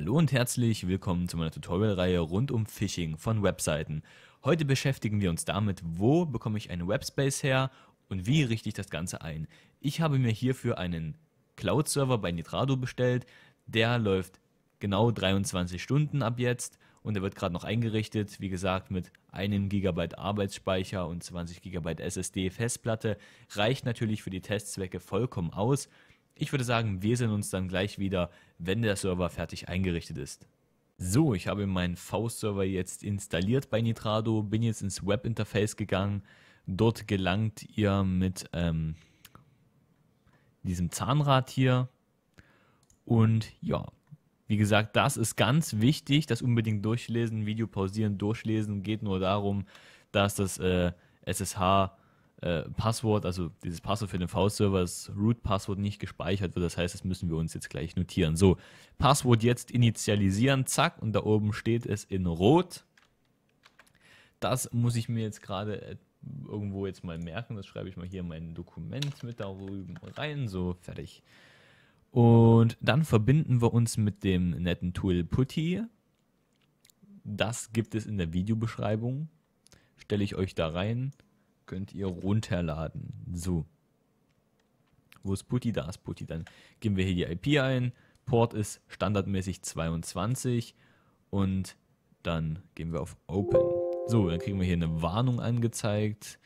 Hallo und herzlich willkommen zu meiner Tutorial-Reihe rund um Phishing von Webseiten. Heute beschäftigen wir uns damit, wo bekomme ich einen Webspace her und wie richte ich das Ganze ein. Ich habe mir hierfür einen Cloud-Server bei Nitrado bestellt, der läuft genau 23 Stunden ab jetzt und er wird gerade noch eingerichtet, wie gesagt mit einem Gigabyte Arbeitsspeicher und 20 GB SSD Festplatte reicht natürlich für die Testzwecke vollkommen aus. Ich würde sagen, wir sehen uns dann gleich wieder, wenn der Server fertig eingerichtet ist. So, ich habe meinen Faust-Server jetzt installiert bei Nitrado, bin jetzt ins Web-Interface gegangen. Dort gelangt ihr mit ähm, diesem Zahnrad hier. Und ja, wie gesagt, das ist ganz wichtig, das unbedingt durchlesen, Video pausieren, durchlesen. Geht nur darum, dass das äh, SSH äh, Passwort, also dieses Passwort für den V-Server, das Root-Passwort nicht gespeichert wird. Das heißt, das müssen wir uns jetzt gleich notieren. So, Passwort jetzt initialisieren, zack, und da oben steht es in Rot. Das muss ich mir jetzt gerade äh, irgendwo jetzt mal merken. Das schreibe ich mal hier in mein Dokument mit da drüben rein. So, fertig. Und dann verbinden wir uns mit dem netten Tool Putty. Das gibt es in der Videobeschreibung. Stelle ich euch da rein könnt ihr runterladen. So. Wo ist Putty? Da ist Putty. Dann geben wir hier die IP ein. Port ist standardmäßig 22 und dann gehen wir auf Open. So, dann kriegen wir hier eine Warnung angezeigt.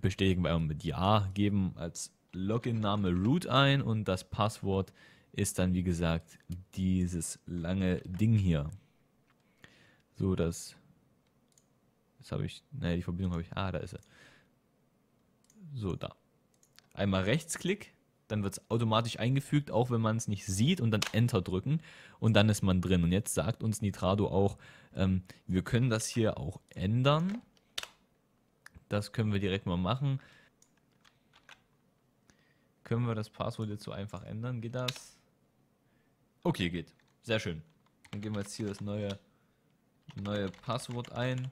Bestätigen wir mit Ja, geben als Login-Name root ein und das Passwort ist dann, wie gesagt, dieses lange Ding hier. So, das Jetzt habe ich, naja, die Verbindung habe ich. Ah, da ist er. So, da. Einmal Rechtsklick, dann wird es automatisch eingefügt, auch wenn man es nicht sieht und dann Enter drücken und dann ist man drin. Und jetzt sagt uns Nitrado auch, ähm, wir können das hier auch ändern. Das können wir direkt mal machen. Können wir das Passwort jetzt so einfach ändern? Geht das? Okay, geht. Sehr schön. Dann geben wir jetzt hier das neue, neue Passwort ein.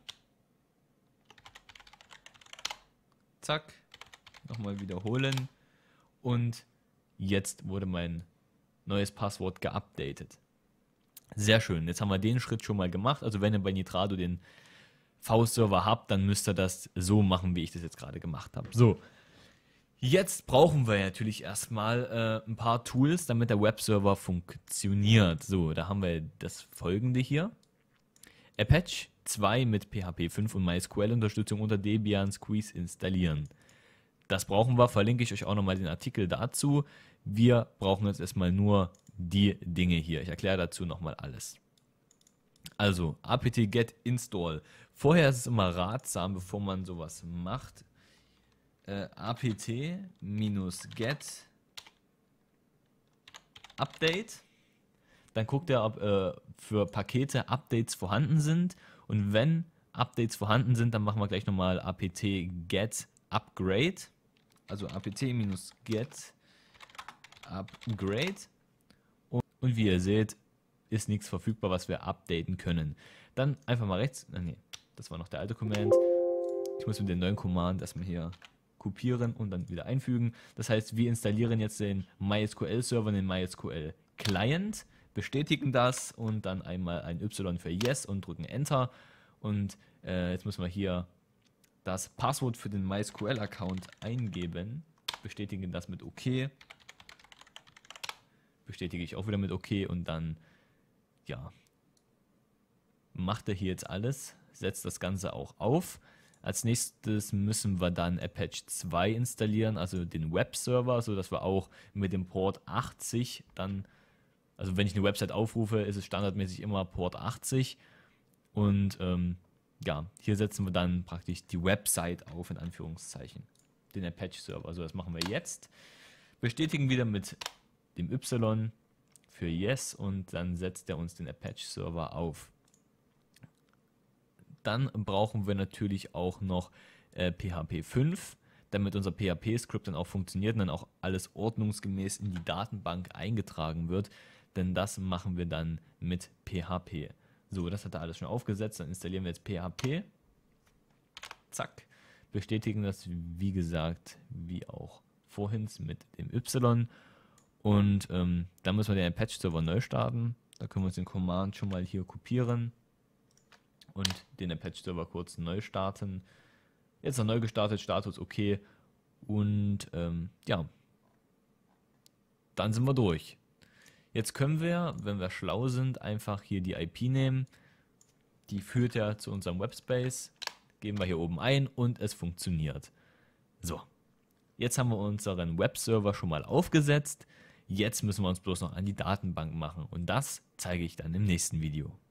Zack. Nochmal wiederholen. Und jetzt wurde mein neues Passwort geupdatet. Sehr schön. Jetzt haben wir den Schritt schon mal gemacht. Also wenn ihr bei Nitrado den V-Server habt, dann müsst ihr das so machen, wie ich das jetzt gerade gemacht habe. So. Jetzt brauchen wir natürlich erstmal äh, ein paar Tools, damit der Webserver funktioniert. So, da haben wir das folgende hier. Apache 2 mit PHP 5 und MySQL-Unterstützung unter Debian Squeeze installieren. Das brauchen wir, verlinke ich euch auch nochmal den Artikel dazu. Wir brauchen jetzt erstmal nur die Dinge hier. Ich erkläre dazu nochmal alles. Also apt get install. Vorher ist es immer ratsam, bevor man sowas macht, äh, apt-get update dann guckt er, ob äh, für Pakete Updates vorhanden sind. Und wenn Updates vorhanden sind, dann machen wir gleich nochmal apt get upgrade. Also apt-get upgrade. Und, und wie ihr seht, ist nichts verfügbar, was wir updaten können. Dann einfach mal rechts. Äh, nee, das war noch der alte Command. Ich muss mit dem neuen Command erstmal hier kopieren und dann wieder einfügen. Das heißt, wir installieren jetzt den MySQL-Server, den MySQL-Client bestätigen das und dann einmal ein Y für Yes und drücken Enter. Und äh, jetzt müssen wir hier das Passwort für den MySQL-Account eingeben, bestätigen das mit OK, bestätige ich auch wieder mit OK und dann, ja, macht er hier jetzt alles, setzt das Ganze auch auf. Als nächstes müssen wir dann Apache 2 installieren, also den Webserver, sodass wir auch mit dem Port 80 dann also wenn ich eine Website aufrufe, ist es standardmäßig immer Port 80. Und ähm, ja, hier setzen wir dann praktisch die Website auf, in Anführungszeichen. Den Apache-Server. Also das machen wir jetzt. Bestätigen wieder mit dem Y für Yes und dann setzt er uns den Apache-Server auf. Dann brauchen wir natürlich auch noch äh, PHP 5, damit unser PHP-Skript dann auch funktioniert und dann auch alles ordnungsgemäß in die Datenbank eingetragen wird denn das machen wir dann mit PHP. So, das hat er alles schon aufgesetzt, dann installieren wir jetzt PHP. Zack, bestätigen das, wie gesagt, wie auch vorhin mit dem Y. Und ähm, dann müssen wir den Apache-Server neu starten. Da können wir uns den Command schon mal hier kopieren und den Apache-Server kurz neu starten. Jetzt noch neu gestartet, Status okay. Und ähm, ja, dann sind wir durch. Jetzt können wir, wenn wir schlau sind, einfach hier die IP nehmen. Die führt ja zu unserem Webspace. Geben wir hier oben ein und es funktioniert. So, jetzt haben wir unseren Webserver schon mal aufgesetzt. Jetzt müssen wir uns bloß noch an die Datenbank machen und das zeige ich dann im nächsten Video.